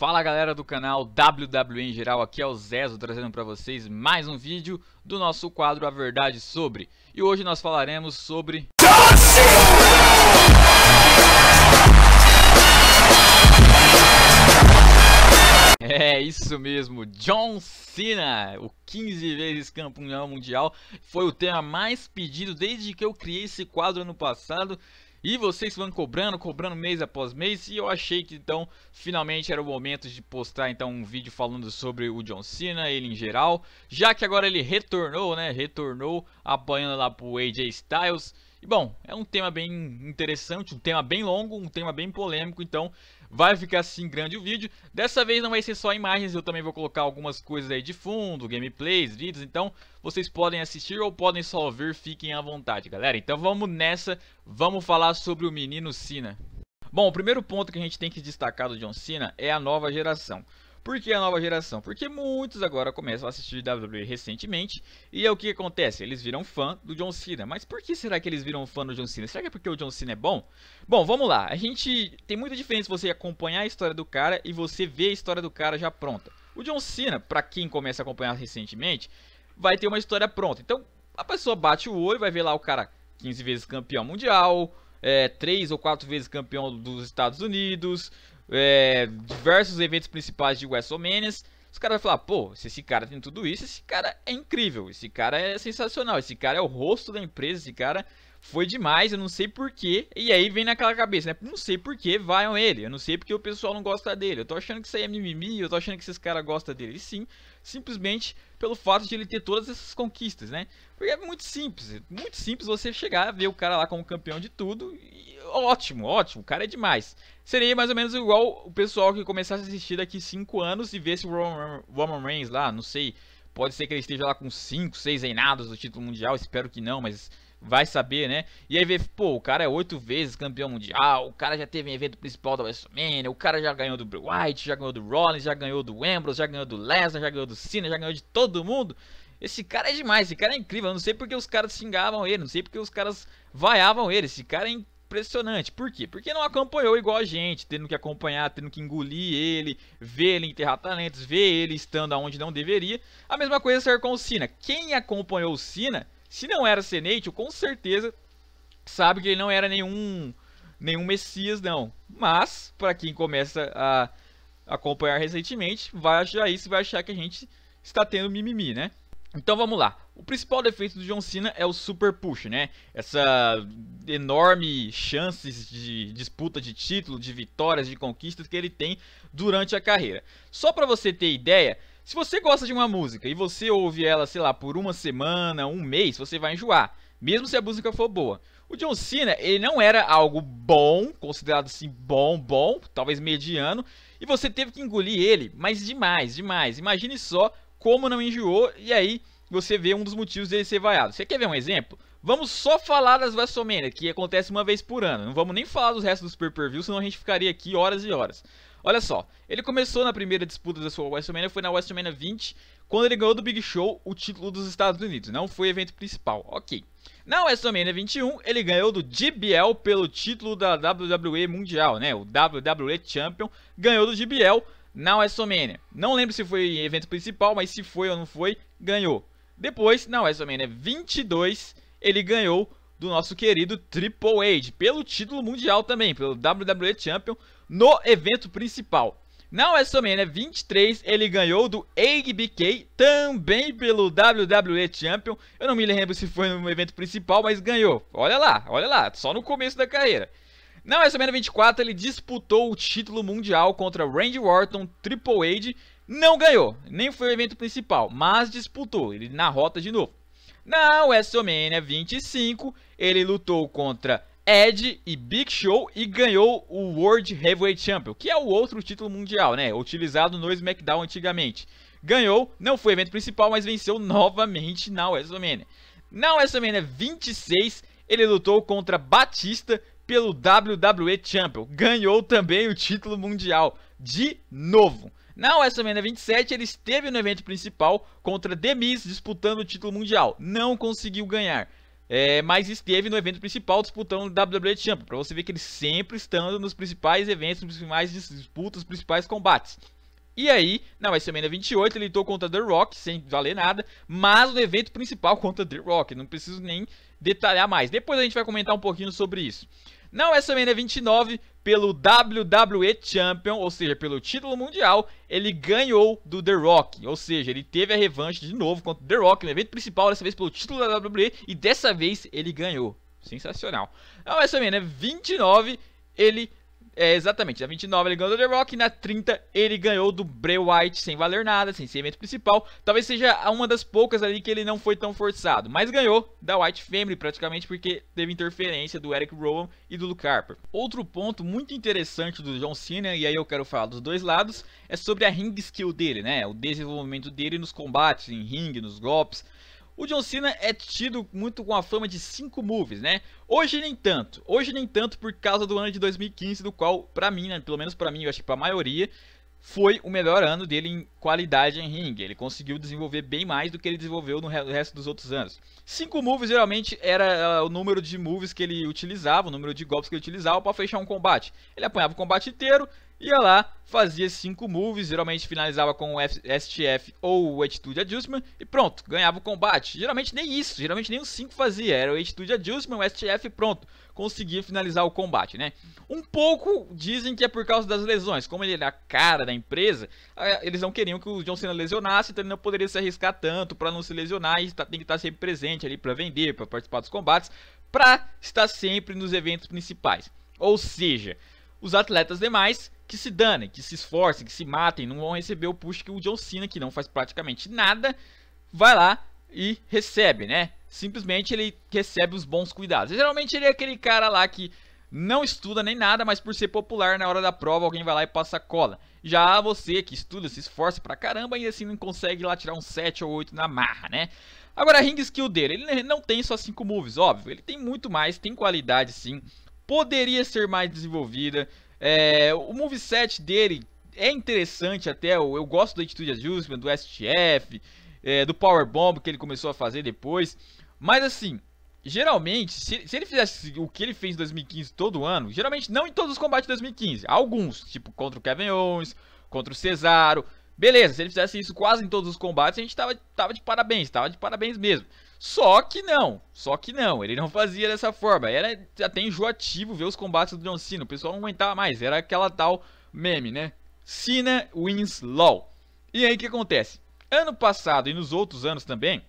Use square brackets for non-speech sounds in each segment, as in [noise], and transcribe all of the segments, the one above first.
Fala galera do canal WWE em geral, aqui é o Zezo trazendo para vocês mais um vídeo do nosso quadro A Verdade Sobre. E hoje nós falaremos sobre... É isso mesmo, John Cena, o 15 vezes campeão mundial, foi o tema mais pedido desde que eu criei esse quadro ano passado e vocês vão cobrando, cobrando mês após mês. E eu achei que então finalmente era o momento de postar então um vídeo falando sobre o John Cena, ele em geral. Já que agora ele retornou, né? Retornou apanhando lá pro AJ Styles. E bom, é um tema bem interessante, um tema bem longo, um tema bem polêmico. Então Vai ficar assim grande o vídeo. Dessa vez não vai ser só imagens, eu também vou colocar algumas coisas aí de fundo, gameplays, vídeos. Então vocês podem assistir ou podem só ouvir, fiquem à vontade, galera. Então vamos nessa, vamos falar sobre o menino Cena. Bom, o primeiro ponto que a gente tem que destacar do John Cena é a nova geração. Por que a nova geração? Porque muitos agora começam a assistir WWE recentemente e é o que acontece, eles viram fã do John Cena. Mas por que será que eles viram fã do John Cena? Será que é porque o John Cena é bom? Bom, vamos lá. A gente tem muita diferença você acompanhar a história do cara e você ver a história do cara já pronta. O John Cena, para quem começa a acompanhar recentemente, vai ter uma história pronta. Então, a pessoa bate o olho, vai ver lá o cara 15 vezes campeão mundial, é, três ou quatro vezes campeão dos Estados Unidos, é, diversos eventos principais de WrestleManias. Os caras vão falar, pô, se esse cara tem tudo isso, esse cara é incrível, esse cara é sensacional, esse cara é o rosto da empresa, esse cara foi demais, eu não sei porquê. E aí vem naquela cabeça, né? Não sei porquê vai ele, eu não sei porque o pessoal não gosta dele. Eu tô achando que isso aí é mimimi, eu tô achando que esses caras gostam dele. E sim, simplesmente pelo fato de ele ter todas essas conquistas, né? Porque é muito simples, muito simples você chegar ver o cara lá como campeão de tudo. E ótimo, ótimo, o cara é demais. Seria mais ou menos igual o pessoal que começasse a assistir daqui 5 anos e vesse o Roman, Roman Reigns lá, não sei. Pode ser que ele esteja lá com 5, 6 reinados do título mundial, espero que não, mas vai saber, né? E aí vê, pô, o cara é oito vezes campeão mundial, o cara já teve um evento principal da WrestleMania, o cara já ganhou do Bray White, já ganhou do Rollins, já ganhou do Ambrose, já ganhou do Lesnar, já ganhou do Cena, já ganhou de todo mundo. Esse cara é demais, esse cara é incrível. Eu não sei porque os caras xingavam ele, não sei porque os caras vaiavam ele. Esse cara é impressionante. Por quê? Porque não acompanhou igual a gente, tendo que acompanhar, tendo que engolir ele, ver ele enterrar talentos, ver ele estando aonde não deveria. A mesma coisa ser com o Cena. Quem acompanhou o Cena se não era eu com certeza sabe que ele não era nenhum nenhum Messias, não. Mas, para quem começa a acompanhar recentemente, vai achar isso e vai achar que a gente está tendo mimimi, né? Então vamos lá. O principal defeito do John Cena é o super push, né? Essa enorme chances de disputa de título, de vitórias, de conquistas que ele tem durante a carreira. Só para você ter ideia, se você gosta de uma música e você ouve ela, sei lá, por uma semana, um mês, você vai enjoar, mesmo se a música for boa. O John Cena, ele não era algo bom, considerado assim bom, bom, talvez mediano, e você teve que engolir ele, mas demais, demais. Imagine só como não enjoou e aí você vê um dos motivos dele ser vaiado. Você quer ver um exemplo? Vamos só falar das WrestleMania, que acontece uma vez por ano. Não vamos nem falar dos restos dos pay-per-view, senão a gente ficaria aqui horas e horas. Olha só, ele começou na primeira disputa da sua WrestleMania, foi na WrestleMania 20, quando ele ganhou do Big Show o título dos Estados Unidos. Não foi evento principal, ok. Na WrestleMania 21, ele ganhou do JBL pelo título da WWE Mundial, né? O WWE Champion ganhou do JBL na WrestleMania. Não lembro se foi evento principal, mas se foi ou não foi, ganhou. Depois, na WrestleMania 22, ele ganhou do nosso querido Triple H pelo título mundial também, pelo WWE Champion no evento principal. Na WrestleMania 23, ele ganhou do AGBK, também pelo WWE Champion. Eu não me lembro se foi no evento principal, mas ganhou. Olha lá, olha lá, só no começo da carreira. Na WrestleMania 24, ele disputou o título mundial contra Randy Orton, Triple H. Não ganhou, nem foi o evento principal, mas disputou, ele na rota de novo. Na WrestleMania 25, ele lutou contra Ed e Big Show e ganhou o World Heavyweight Champion, que é o outro título mundial, né? Utilizado no SmackDown antigamente. Ganhou, não foi evento principal, mas venceu novamente na WrestleMania. Na WrestleMania 26, ele lutou contra Batista pelo WWE Champion. Ganhou também o título mundial de novo. Na WrestleMania 27, ele esteve no evento principal contra The Miz disputando o título mundial. Não conseguiu ganhar é, mas esteve no evento principal disputando o WWE Champion, para você ver que ele sempre estando nos principais eventos, nos principais disputas, nos principais combates. E aí, na WrestleMania 28, ele lutou contra The Rock, sem valer nada, mas no evento principal contra The Rock, não preciso nem detalhar mais. Depois a gente vai comentar um pouquinho sobre isso. Na WrestleMania 29, pelo WWE Champion, ou seja, pelo título mundial, ele ganhou do The Rock. Ou seja, ele teve a revanche de novo contra o The Rock no evento principal, dessa vez pelo título da WWE, e dessa vez ele ganhou. Sensacional. Na WrestleMania 29, ele é, exatamente. Na 29 ele ganhou do The Rock. E na 30 ele ganhou do Bray White sem valer nada, sem ser evento principal. Talvez seja uma das poucas ali que ele não foi tão forçado. Mas ganhou da White Family praticamente porque teve interferência do Eric Rowan e do Luke Harper. Outro ponto muito interessante do John Cena, e aí eu quero falar dos dois lados, é sobre a ring skill dele, né? O desenvolvimento dele nos combates, em ring, nos golpes. O John Cena é tido muito com a fama de 5 moves, né? Hoje nem tanto. Hoje nem tanto por causa do ano de 2015, do qual, pra mim, né, pelo menos pra mim, eu acho que pra maioria, foi o melhor ano dele em qualidade em ringue. Ele conseguiu desenvolver bem mais do que ele desenvolveu no resto dos outros anos. Cinco moves geralmente era ah, o número de moves que ele utilizava, o número de golpes que ele utilizava para fechar um combate. Ele apanhava o combate inteiro, ia lá, fazia cinco moves, geralmente finalizava com o F STF ou o Attitude Adjustment e pronto, ganhava o combate. Geralmente nem isso, geralmente nem os cinco fazia, era o Attitude Adjustment, o STF e pronto, conseguia finalizar o combate, né? Um pouco dizem que é por causa das lesões, como ele era é a cara da empresa, eles não queriam que o John Cena lesionasse, então ele não poderia se arriscar tanto para não se lesionar e tá, tem que estar tá sempre presente ali para vender, para participar dos combates, para estar sempre nos eventos principais. Ou seja, os atletas demais que se danem, que se esforcem, que se matem, não vão receber o push que o John Cena, que não faz praticamente nada, vai lá e recebe, né? Simplesmente ele recebe os bons cuidados. Geralmente ele é aquele cara lá que não estuda nem nada, mas por ser popular na hora da prova, alguém vai lá e passa cola. Já você que estuda, se esforça pra caramba e assim não consegue lá tirar um 7 ou 8 na marra, né? Agora a ring skill dele, ele não tem só 5 moves, óbvio, ele tem muito mais, tem qualidade sim, poderia ser mais desenvolvida, é, o moveset dele é interessante até, eu, eu gosto do atitude Adjustment, do STF, é, do Power Bomb que ele começou a fazer depois. Mas assim, geralmente, se, se, ele fizesse o que ele fez em 2015 todo ano, geralmente não em todos os combates de 2015, alguns, tipo contra o Kevin Owens, contra o Cesaro. Beleza, se ele fizesse isso quase em todos os combates, a gente tava, tava de parabéns, tava de parabéns mesmo. Só que não, só que não, ele não fazia dessa forma. Era até enjoativo ver os combates do John Cena, o pessoal não aguentava mais, era aquela tal meme, né? Cena wins E aí o que acontece? Ano passado e nos outros anos também,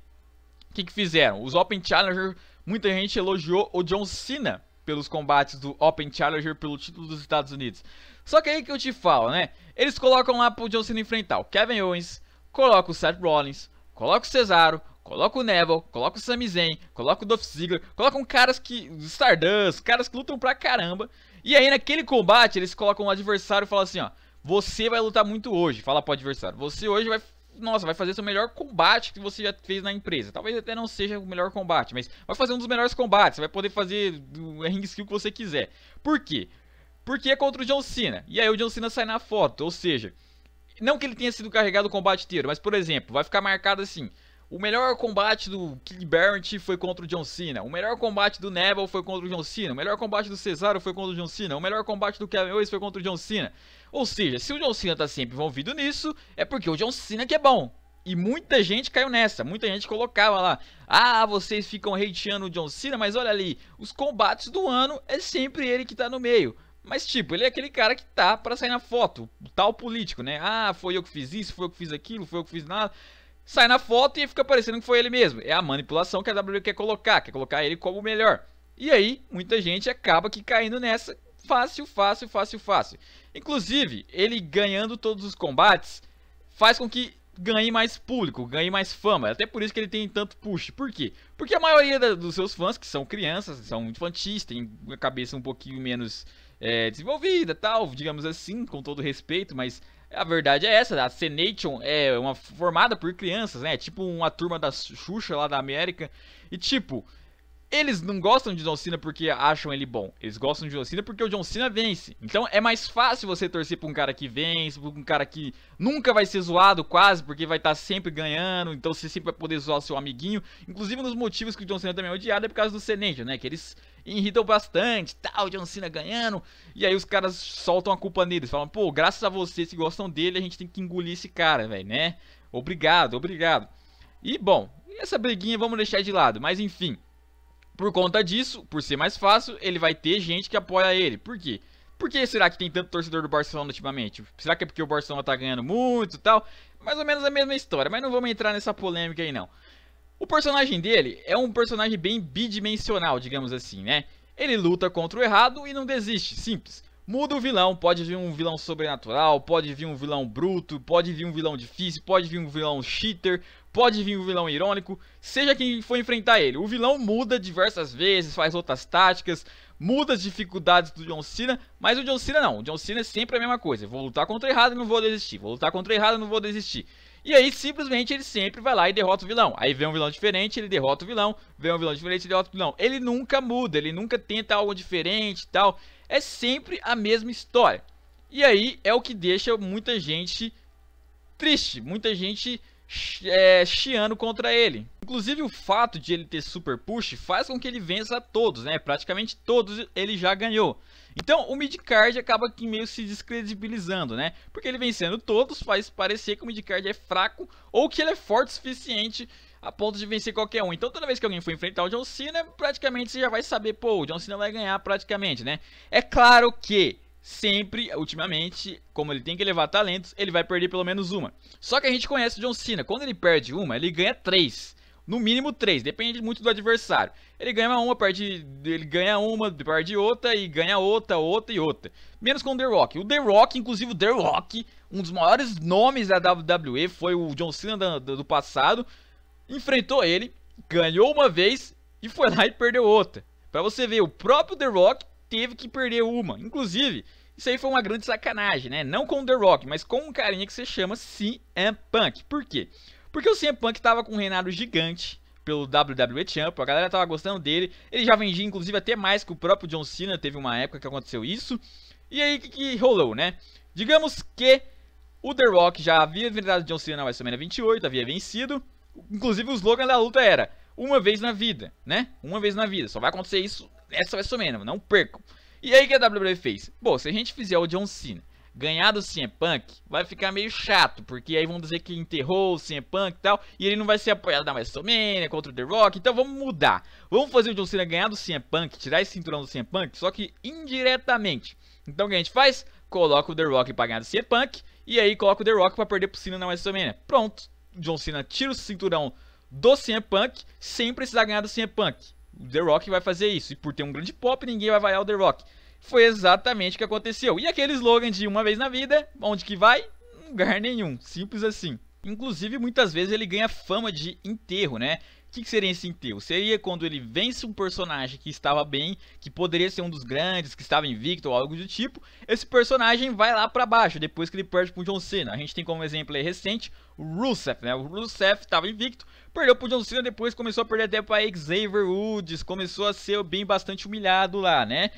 o que, que fizeram? Os Open Challenger, muita gente elogiou o John Cena pelos combates do Open Challenger pelo título dos Estados Unidos. Só que aí que eu te falo, né? Eles colocam lá pro John Cena enfrentar o Kevin Owens, coloca o Seth Rollins, coloca o Cesaro, Coloca o Neville, coloca o Sami Zayn, coloca o Dolph Ziggler, um caras que. Stardust, caras que lutam pra caramba. E aí naquele combate eles colocam um adversário e falam assim, ó. Você vai lutar muito hoje, fala pro adversário. Você hoje vai nossa, vai fazer seu melhor combate que você já fez na empresa. Talvez até não seja o melhor combate, mas vai fazer um dos melhores combates. Você vai poder fazer o ring skill que você quiser. Por quê? Porque é contra o John Cena. E aí o John Cena sai na foto, ou seja, não que ele tenha sido carregado o combate inteiro, mas por exemplo, vai ficar marcado assim. O melhor combate do King Barrett foi contra o John Cena. O melhor combate do Neville foi contra o John Cena. O melhor combate do Cesaro foi contra o John Cena. O melhor combate do Kevin Owens foi contra o John Cena. Ou seja, se o John Cena tá sempre envolvido nisso, é porque o John Cena que é bom. E muita gente caiu nessa, muita gente colocava lá Ah, vocês ficam hateando o John Cena, mas olha ali, os combates do ano é sempre ele que tá no meio mas, tipo, ele é aquele cara que tá pra sair na foto, o tal político, né? Ah, foi eu que fiz isso, foi eu que fiz aquilo, foi eu que fiz nada sai na foto e fica parecendo que foi ele mesmo. É a manipulação que a WWE quer colocar, quer colocar ele como o melhor. E aí, muita gente acaba que caindo nessa fácil, fácil, fácil, fácil. Inclusive, ele ganhando todos os combates faz com que ganhe mais público, ganhe mais fama. É até por isso que ele tem tanto push. Por quê? Porque a maioria da, dos seus fãs, que são crianças, são infantis, têm a cabeça um pouquinho menos é, desenvolvida, tal, digamos assim, com todo respeito, mas a verdade é essa, a c é uma formada por crianças, né? Tipo uma turma da Xuxa lá da América. E tipo, eles não gostam de John Cena porque acham ele bom. Eles gostam de John Cena porque o John Cena vence. Então é mais fácil você torcer pra um cara que vence, pra um cara que nunca vai ser zoado quase, porque vai estar tá sempre ganhando, então você sempre vai poder zoar seu amiguinho. Inclusive, um dos motivos que o John Cena também é odiado é por causa do Senenjo, né? Que eles irritam bastante, tal, John Cena ganhando. E aí os caras soltam a culpa neles, falam, pô, graças a vocês que gostam dele, a gente tem que engolir esse cara, velho, né? Obrigado, obrigado. E bom, essa briguinha vamos deixar de lado, mas enfim. Por conta disso, por ser mais fácil, ele vai ter gente que apoia ele. Por quê? Por que será que tem tanto torcedor do Barcelona ultimamente? Será que é porque o Barcelona tá ganhando muito e tal? Mais ou menos a mesma história, mas não vamos entrar nessa polêmica aí não. O personagem dele é um personagem bem bidimensional, digamos assim, né? Ele luta contra o errado e não desiste, simples. Muda o vilão, pode vir um vilão sobrenatural, pode vir um vilão bruto, pode vir um vilão difícil, pode vir um vilão cheater, pode vir um vilão irônico, seja quem for enfrentar ele. O vilão muda diversas vezes, faz outras táticas, muda as dificuldades do John Cena, mas o John Cena não, o John Cena é sempre a mesma coisa. Vou lutar contra o errado e não vou desistir, vou lutar contra o errado e não vou desistir. E aí, simplesmente, ele sempre vai lá e derrota o vilão. Aí vem um vilão diferente, ele derrota o vilão. Vem um vilão diferente, ele derrota o vilão. Ele nunca muda, ele nunca tenta algo diferente e tal. É sempre a mesma história. E aí é o que deixa muita gente triste, muita gente é, chiando contra ele. Inclusive o fato de ele ter super push faz com que ele vença todos, né? Praticamente todos ele já ganhou. Então o midcard acaba que meio se descredibilizando, né? Porque ele vencendo todos faz parecer que o midcard é fraco ou que ele é forte o suficiente a ponto de vencer qualquer um. Então toda vez que alguém for enfrentar o John Cena, praticamente você já vai saber, pô, o John Cena vai ganhar praticamente, né? É claro que sempre, ultimamente, como ele tem que levar talentos, ele vai perder pelo menos uma. Só que a gente conhece o John Cena, quando ele perde uma, ele ganha três. No mínimo três, depende muito do adversário. Ele ganha uma, perde, ele ganha uma, perde outra e ganha outra, outra e outra. Menos com o The Rock. O The Rock, inclusive o The Rock, um dos maiores nomes da WWE, foi o John Cena do, do passado. Enfrentou ele, ganhou uma vez e foi lá e perdeu outra. Pra você ver, o próprio The Rock teve que perder uma. Inclusive, isso aí foi uma grande sacanagem, né? Não com o The Rock, mas com um carinha que se chama CM Punk. Por quê? Porque o CM Punk tava com um reinado gigante pelo WWE Champion, a galera tava gostando dele. Ele já vendia, inclusive, até mais que o próprio John Cena. Teve uma época que aconteceu isso. E aí, o que, que rolou, né? Digamos que o The Rock já havia enfrentado John Cena na WrestleMania 28, havia vencido. Inclusive, o slogan da luta era uma vez na vida, né? Uma vez na vida. Só vai acontecer isso essa vai sumir não percam. E aí o que a WWE fez? Bom, se a gente fizer o John Cena ganhar do CM Punk, vai ficar meio chato, porque aí vão dizer que enterrou o CM Punk e tal, e ele não vai ser apoiado na WrestleMania contra o The Rock, então vamos mudar. Vamos fazer o John Cena ganhar do CM Punk, tirar esse cinturão do CM Punk, só que indiretamente. Então o que a gente faz? Coloca o The Rock pra ganhar do CM Punk, e aí coloca o The Rock pra perder pro Cena na WrestleMania. Pronto, John Cena tira o cinturão do CM Punk, sem precisar ganhar do CM Punk. O The Rock vai fazer isso. E por ter um grande pop, ninguém vai vaiar o The Rock. Foi exatamente o que aconteceu. E aquele slogan de uma vez na vida, onde que vai? Lugar nenhum. Simples assim. Inclusive, muitas vezes ele ganha fama de enterro, né? que, que seria esse enterro? Seria quando ele vence um personagem que estava bem, que poderia ser um dos grandes, que estava invicto ou algo do tipo. Esse personagem vai lá para baixo depois que ele perde pro John Cena. A gente tem como exemplo aí recente o Rusev, né? O Rusev estava invicto, perdeu pro John Cena, depois começou a perder até para Xavier Woods, começou a ser bem bastante humilhado lá, né?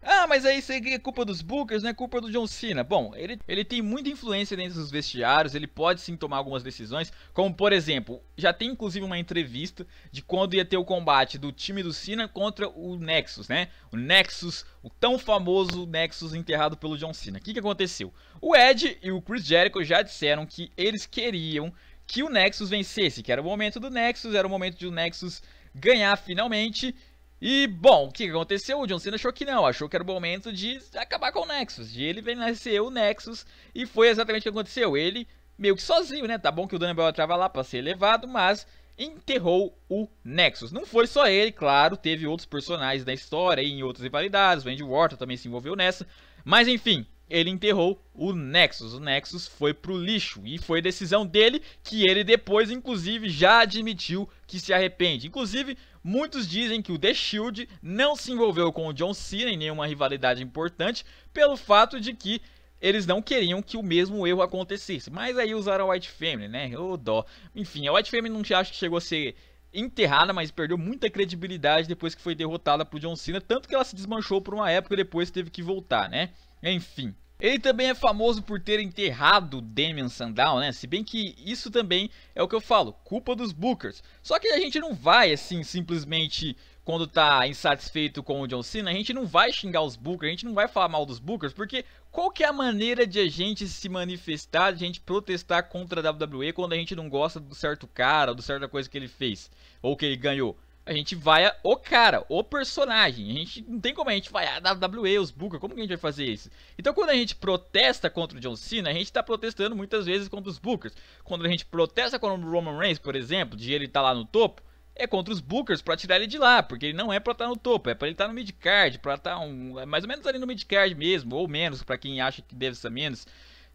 Ah, mas aí isso é culpa dos Bookers, não é culpa do John Cena. Bom, ele, ele tem muita influência dentro dos vestiários, ele pode sim tomar algumas decisões, como por exemplo, já tem inclusive uma entrevista de quando ia ter o combate do time do Cena contra o Nexus, né? O Nexus, o tão famoso Nexus enterrado pelo John Cena. O que, que aconteceu? O Ed e o Chris Jericho já disseram que eles queriam que o Nexus vencesse, que era o momento do Nexus, era o momento de o Nexus ganhar finalmente e, bom, o que aconteceu? O John Cena achou que não, achou que era o momento de acabar com o Nexus, de ele vencer o Nexus, e foi exatamente o que aconteceu. Ele, meio que sozinho, né? Tá bom que o Daniel Bryan tava lá pra ser levado, mas enterrou o Nexus. Não foi só ele, claro, teve outros personagens da história em outras rivalidades, o Andy Wharton também se envolveu nessa, mas enfim, ele enterrou o Nexus. O Nexus foi pro lixo e foi decisão dele que ele depois, inclusive, já admitiu que se arrepende. Inclusive, muitos dizem que o The Shield não se envolveu com o John Cena em nenhuma rivalidade importante pelo fato de que eles não queriam que o mesmo erro acontecesse. Mas aí usaram a White Family, né? Ô oh, dó. Enfim, a White Family não acho que chegou a ser enterrada, mas perdeu muita credibilidade depois que foi derrotada pro John Cena, tanto que ela se desmanchou por uma época e depois teve que voltar, né? Enfim. Ele também é famoso por ter enterrado Damian Sandow, né? Se bem que isso também é o que eu falo, culpa dos bookers. Só que a gente não vai, assim, simplesmente quando tá insatisfeito com o John Cena, a gente não vai xingar os bookers, a gente não vai falar mal dos bookers, porque qual que é a maneira de a gente se manifestar, de a gente protestar contra a WWE quando a gente não gosta do certo cara, do certa coisa que ele fez, ou que ele ganhou? a gente vai o cara, o personagem. A gente não tem como a gente vai a ah, WWE, os Booker, como que a gente vai fazer isso? Então quando a gente protesta contra o John Cena, a gente tá protestando muitas vezes contra os Bookers. Quando a gente protesta contra o Roman Reigns, por exemplo, de ele estar tá lá no topo, é contra os Bookers para tirar ele de lá, porque ele não é para estar tá no topo, é para ele estar tá no mid-card, para estar tá um, é mais ou menos ali no mid-card mesmo, ou menos, para quem acha que deve ser menos,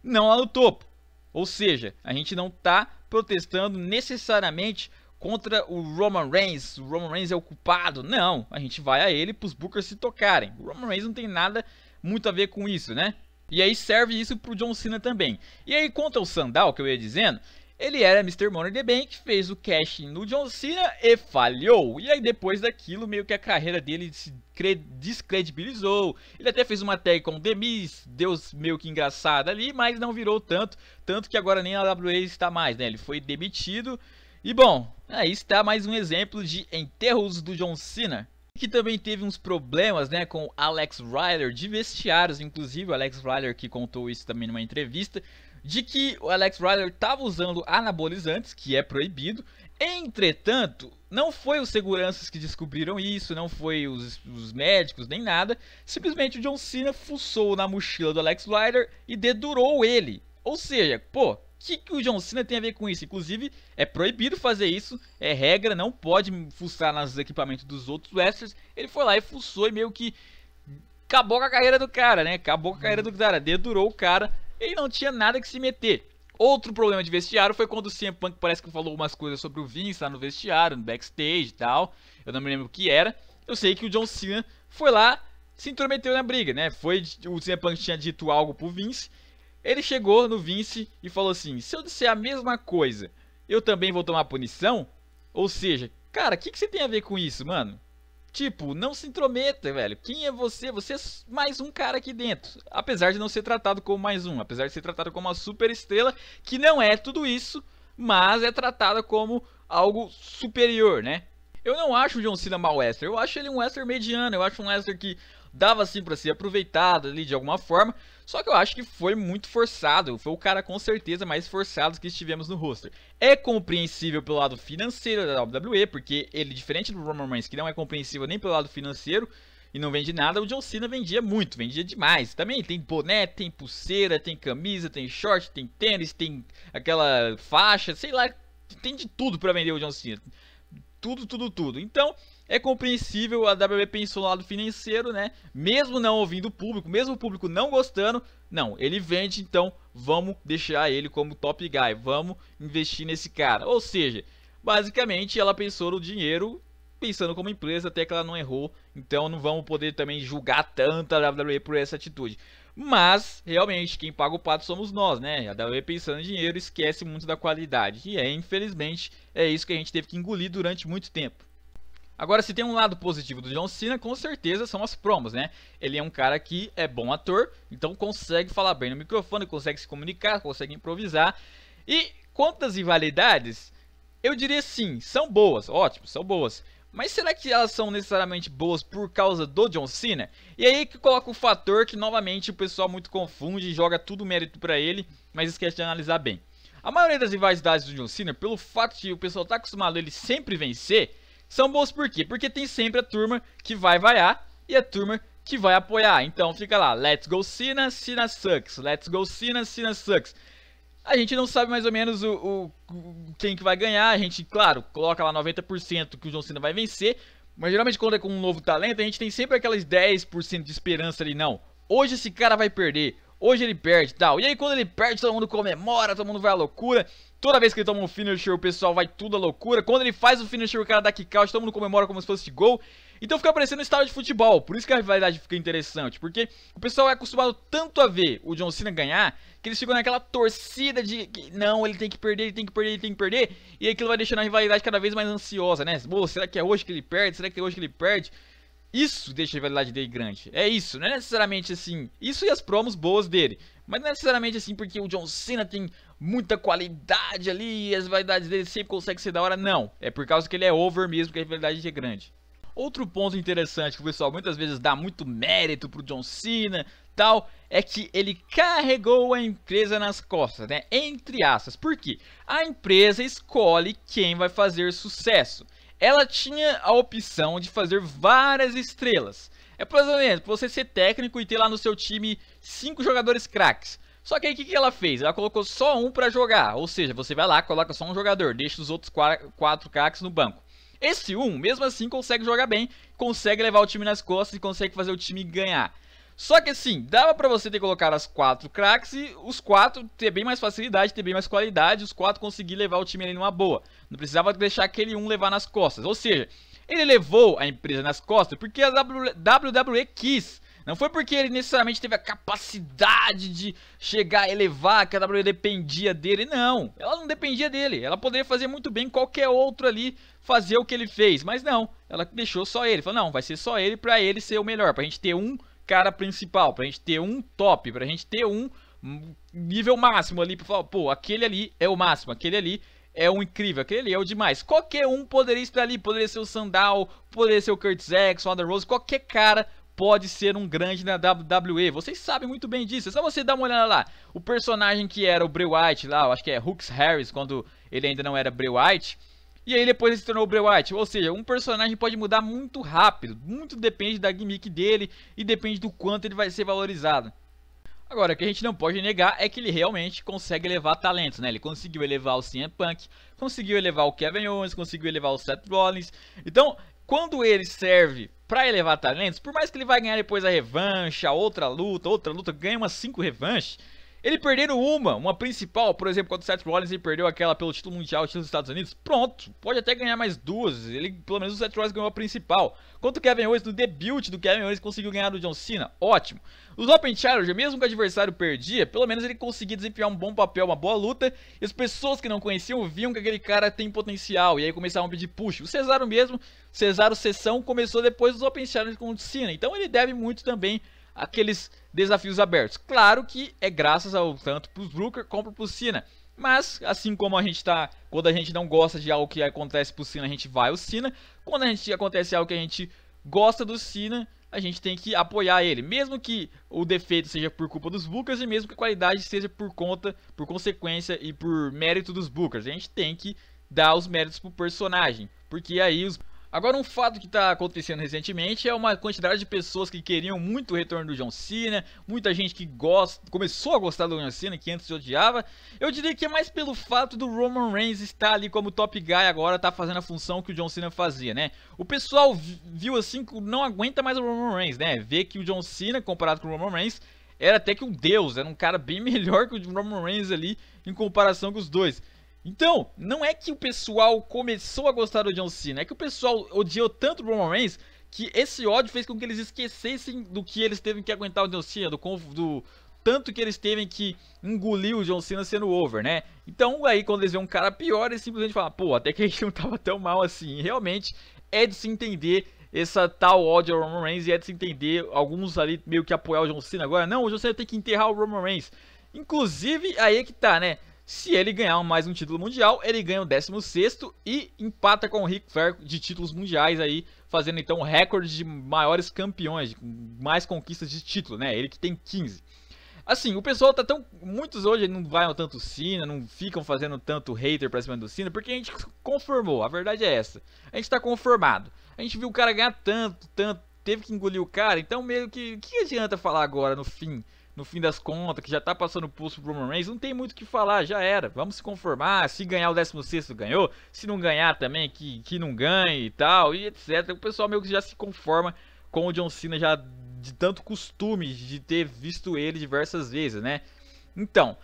não lá no topo. Ou seja, a gente não está protestando necessariamente contra o Roman Reigns. O Roman Reigns é o culpado. Não, a gente vai a ele para os Bookers se tocarem. O Roman Reigns não tem nada muito a ver com isso, né? E aí serve isso pro John Cena também. E aí conta o Sandal que eu ia dizendo, ele era Mr. Money the Bank, fez o cash no John Cena e falhou. E aí depois daquilo, meio que a carreira dele se descredibilizou. Ele até fez uma tag com o Demis, Deus meio que engraçada ali, mas não virou tanto. Tanto que agora nem a WWE está mais, né? Ele foi demitido. E bom, Aí está mais um exemplo de enterros do John Cena. Que também teve uns problemas né, com Alex Ryder de vestiários, inclusive o Alex Ryder que contou isso também numa entrevista, de que o Alex Ryder estava usando anabolizantes, que é proibido. Entretanto, não foi os seguranças que descobriram isso, não foi os, os, médicos, nem nada. Simplesmente o John Cena fuçou na mochila do Alex Ryder e dedurou ele. Ou seja, pô, que, que o John Cena tem a ver com isso? Inclusive, é proibido fazer isso, é regra, não pode fuçar nos equipamentos dos outros wrestlers. Ele foi lá e fuçou e meio que acabou com a carreira do cara, né? Acabou com a carreira do cara, dedurou o cara, ele não tinha nada que se meter. Outro problema de vestiário foi quando o CM Punk parece que falou umas coisas sobre o Vince lá no vestiário, no backstage e tal. Eu não me lembro o que era. Eu sei que o John Cena foi lá, se intrometeu na briga, né? Foi o CM Punk tinha dito algo pro Vince ele chegou no Vince e falou assim: se eu disser a mesma coisa, eu também vou tomar punição? Ou seja, cara, o que, que você tem a ver com isso, mano? Tipo, não se intrometa, velho. Quem é você? Você é mais um cara aqui dentro. Apesar de não ser tratado como mais um, apesar de ser tratado como uma super estrela, que não é tudo isso, mas é tratada como algo superior, né? Eu não acho o John Cena mal wrestler, eu acho ele um wrestler mediano, eu acho um wrestler que dava sim para ser aproveitado ali de alguma forma, só que eu acho que foi muito forçado, foi o cara com certeza mais forçado que estivemos no roster. É compreensível pelo lado financeiro da WWE, porque ele, diferente do Roman Reigns, que não é compreensível nem pelo lado financeiro, e não vende nada, o John Cena vendia muito, vendia demais. Também tem boné, tem pulseira, tem camisa, tem short, tem tênis, tem aquela faixa, sei lá, tem de tudo para vender o John Cena. Tudo, tudo, tudo. Então, é compreensível, a WWE pensou no lado financeiro, né? Mesmo não ouvindo o público, mesmo o público não gostando, não, ele vende, então vamos deixar ele como top guy, vamos investir nesse cara. Ou seja, basicamente ela pensou no dinheiro pensando como empresa, até que ela não errou. Então não vamos poder também julgar tanto a WWE por essa atitude. Mas, realmente, quem paga o pato somos nós, né? A WWE pensando em dinheiro esquece muito da qualidade. E é, infelizmente, é isso que a gente teve que engolir durante muito tempo. Agora, se tem um lado positivo do John Cena, com certeza são as promos, né? Ele é um cara que é bom ator, então consegue falar bem no microfone, consegue se comunicar, consegue improvisar. E quantas rivalidades? Eu diria sim, são boas, ótimo, são boas. Mas será que elas são necessariamente boas por causa do John Cena? E aí que coloca o fator que novamente o pessoal muito confunde, e joga tudo mérito para ele, mas esquece de analisar bem. A maioria das rivalidades do John Cena, pelo fato de o pessoal estar tá acostumado a ele sempre vencer, são bons por quê? Porque tem sempre a turma que vai vaiar e a turma que vai apoiar. Então fica lá, let's go cina cina sucks, let's go cina cina sucks. A gente não sabe mais ou menos o, o quem que vai ganhar, a gente, claro, coloca lá 90% que o John Cena vai vencer, mas geralmente quando é com um novo talento, a gente tem sempre aquelas 10% de esperança ali, não. Hoje esse cara vai perder, Hoje ele perde tal. E aí quando ele perde, todo mundo comemora, todo mundo vai à loucura. Toda vez que ele toma um finisher, o pessoal vai tudo à loucura. Quando ele faz o finisher, o cara dá kick out, todo mundo comemora como se fosse gol. Então fica parecendo um estádio de futebol. Por isso que a rivalidade fica interessante. Porque o pessoal é acostumado tanto a ver o John Cena ganhar, que eles ficam naquela torcida de que, não, ele tem que perder, ele tem que perder, ele tem que perder. E aquilo vai deixando a rivalidade cada vez mais ansiosa, né? Pô, será que é hoje que ele perde? Será que é hoje que ele perde? Isso deixa a validade dele grande. É isso, não é necessariamente assim. Isso e as promos boas dele. Mas não é necessariamente assim porque o John Cena tem muita qualidade ali e as validades dele sempre conseguem ser da hora. Não. É por causa que ele é over mesmo que a rivalidade é grande. Outro ponto interessante que o pessoal muitas vezes dá muito mérito pro John Cena tal, é que ele carregou a empresa nas costas, né? Entre aspas. Por quê? A empresa escolhe quem vai fazer sucesso ela tinha a opção de fazer várias estrelas. É por exemplo, você ser técnico e ter lá no seu time cinco jogadores craques. Só que aí o que, que ela fez? Ela colocou só um para jogar, ou seja, você vai lá, coloca só um jogador, deixa os outros quatro craques no banco. Esse um, mesmo assim, consegue jogar bem, consegue levar o time nas costas e consegue fazer o time ganhar. Só que assim, dava para você ter colocado as quatro craques e os quatro ter bem mais facilidade, ter bem mais qualidade, os quatro conseguir levar o time ali numa boa. Não precisava deixar aquele um levar nas costas. Ou seja, ele levou a empresa nas costas porque a WWE quis. Não foi porque ele necessariamente teve a capacidade de chegar a elevar, que a WWE dependia dele. Não, ela não dependia dele. Ela poderia fazer muito bem qualquer outro ali fazer o que ele fez. Mas não, ela deixou só ele. Falou, não, vai ser só ele pra ele ser o melhor. Pra gente ter um cara principal, pra gente ter um top, pra gente ter um nível máximo ali, pra falar, pô, aquele ali é o máximo, aquele ali é um incrível, aquele ali é o demais. Qualquer um poderia estar ali, poderia ser o Sandal, poderia ser o Curtis X, o Adam Rose, qualquer cara pode ser um grande na WWE. Vocês sabem muito bem disso. É só você dar uma olhada lá. O personagem que era o Bray White lá, eu acho que é Hooks Harris, quando ele ainda não era Bray White. E aí depois ele se tornou o Bray Wyatt. Ou seja, um personagem pode mudar muito rápido. Muito depende da gimmick dele e depende do quanto ele vai ser valorizado. Agora, o que a gente não pode negar é que ele realmente consegue elevar talentos, né? Ele conseguiu elevar o CM Punk, conseguiu elevar o Kevin Owens, conseguiu elevar o Seth Rollins. Então, quando ele serve para elevar talentos, por mais que ele vai ganhar depois a revanche, a outra luta, outra luta, ganha umas 5 revanches, ele perderam uma, uma principal, por exemplo, quando o Seth Rollins ele perdeu aquela pelo título mundial dos Estados Unidos, pronto, pode até ganhar mais duas, ele, pelo menos o Seth Rollins ganhou a principal. Quanto o Kevin Owens, no debut do Kevin Owens, conseguiu ganhar do John Cena, ótimo. Os Open Challenge, mesmo que o adversário perdia, pelo menos ele conseguia desempenhar um bom papel, uma boa luta, e as pessoas que não conheciam viam que aquele cara tem potencial, e aí começaram a pedir push. O Cesaro mesmo, Cesaro Sessão, começou depois dos Open Challenge com o Cena, então ele deve muito também aqueles desafios abertos. Claro que é graças ao tanto para os Brooker como para o Cena. Mas, assim como a gente está, quando a gente não gosta de algo que acontece pro sina a gente vai ao sina, Quando a gente acontece algo que a gente gosta do sina a gente tem que apoiar ele. Mesmo que o defeito seja por culpa dos Bookers e mesmo que a qualidade seja por conta, por consequência e por mérito dos Bookers. A gente tem que dar os méritos pro personagem. Porque aí os Agora, um fato que está acontecendo recentemente é uma quantidade de pessoas que queriam muito o retorno do John Cena, muita gente que gosta, começou a gostar do John Cena, que antes odiava. Eu diria que é mais pelo fato do Roman Reigns estar ali como top guy agora, tá fazendo a função que o John Cena fazia, né? O pessoal viu assim, não aguenta mais o Roman Reigns, né? Vê que o John Cena, comparado com o Roman Reigns, era até que um deus, era um cara bem [laughs] melhor que o Roman Reigns ali, em comparação com os dois. Então, não é que o pessoal começou a gostar do John Cena, é que o pessoal odiou tanto o Roman Reigns que esse ódio fez com que eles esquecessem do que eles teve que aguentar o John Cena, do, do tanto que eles teve que engolir o John Cena sendo over, né? Então, aí quando eles veem um cara pior, eles simplesmente falam, pô, até que ele [laughs] não tava tão mal assim. E, realmente, é de se entender essa tal ódio ao Roman Reigns e é de se entender alguns ali meio que apoiar o John Cena agora. Não, o John Cena tem que enterrar o Roman Reigns. Inclusive, aí é que tá, né? Se ele ganhar mais um título mundial, ele ganha o 16 e empata com o Ric Flair de títulos mundiais aí, fazendo então o recorde de maiores campeões, de mais conquistas de título, né? Ele que tem 15. Assim, o pessoal tá tão. Muitos hoje não vaiam tanto Cena, não ficam fazendo tanto hater pra cima do Cena, porque a gente conformou, a verdade é essa. A gente tá conformado. A gente viu o cara ganhar tanto, tanto, teve que engolir o cara, então meio que. O que adianta falar agora no fim? no fim das contas, que já tá passando pulso pro Roman Reigns, não tem muito o que falar, já era. Vamos se conformar, se ganhar o 16 ganhou, se não ganhar também, que, que não ganhe e tal, e etc. O pessoal meio que já se conforma com o John Cena já de tanto costume de ter visto ele diversas vezes, né? Então,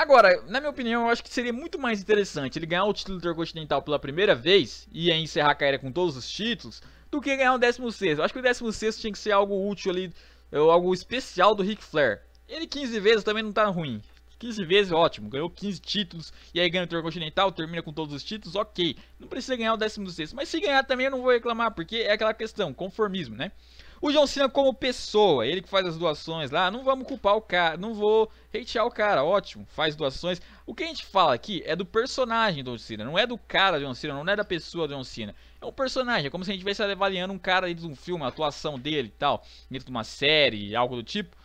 Agora, na minha opinião, eu acho que seria muito mais interessante ele ganhar o título intercontinental pela primeira vez e encerrar a carreira com todos os títulos do que ganhar o 16. Eu acho que o 16 tinha que ser algo útil ali, algo especial do Ric Flair. Ele 15 vezes também não tá ruim. 15 vezes, ótimo. Ganhou 15 títulos e aí ganha o Intercontinental, termina com todos os títulos, ok. Não precisa ganhar o 16. Mas se ganhar também eu não vou reclamar, porque é aquela questão, conformismo, né? O John Cena como pessoa, ele que faz as doações lá, não vamos culpar o cara, não vou hatear o cara, ótimo, faz doações. O que a gente fala aqui é do personagem do John Cena, não é do cara John Cena, não é da pessoa John Cena. É um personagem, é como se a gente estivesse avaliando um cara aí de um filme, a atuação dele e tal, dentro de uma série, algo do tipo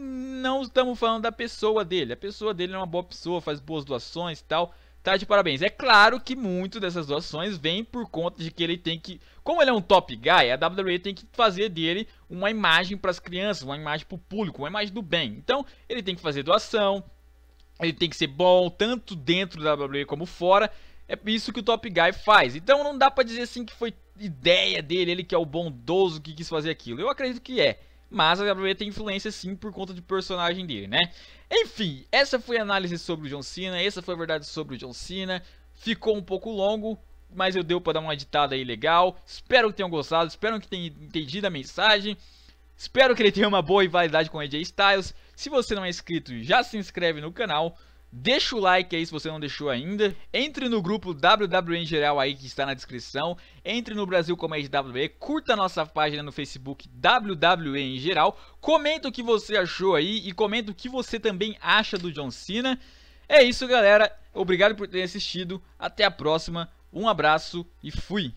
não estamos falando da pessoa dele. A pessoa dele é uma boa pessoa, faz boas doações e tal. Tá de parabéns. É claro que muito dessas doações vem por conta de que ele tem que. Como ele é um top guy, a WWE tem que fazer dele uma imagem para as crianças, uma imagem para o público, uma imagem do bem. Então, ele tem que fazer doação, ele tem que ser bom, tanto dentro da WWE como fora. É isso que o Top Guy faz. Então não dá para dizer assim que foi ideia dele, ele que é o bondoso que quis fazer aquilo. Eu acredito que é. Mas a WWE tem influência sim por conta do personagem dele, né? Enfim, essa foi a análise sobre o John Cena, essa foi a verdade sobre o John Cena. Ficou um pouco longo, mas eu deu para dar uma editada aí legal. Espero que tenham gostado, espero que tenham entendido a mensagem. Espero que ele tenha uma boa rivalidade com AJ Styles. Se você não é inscrito, já se inscreve no canal. Deixa o like aí se você não deixou ainda. Entre no grupo WWE em geral aí que está na descrição. Entre no Brasil Comédia WWE. Curta a nossa página no Facebook WWE em geral. Comenta o que você achou aí e comenta o que você também acha do John Cena. É isso, galera. Obrigado por ter assistido. Até a próxima. Um abraço e fui!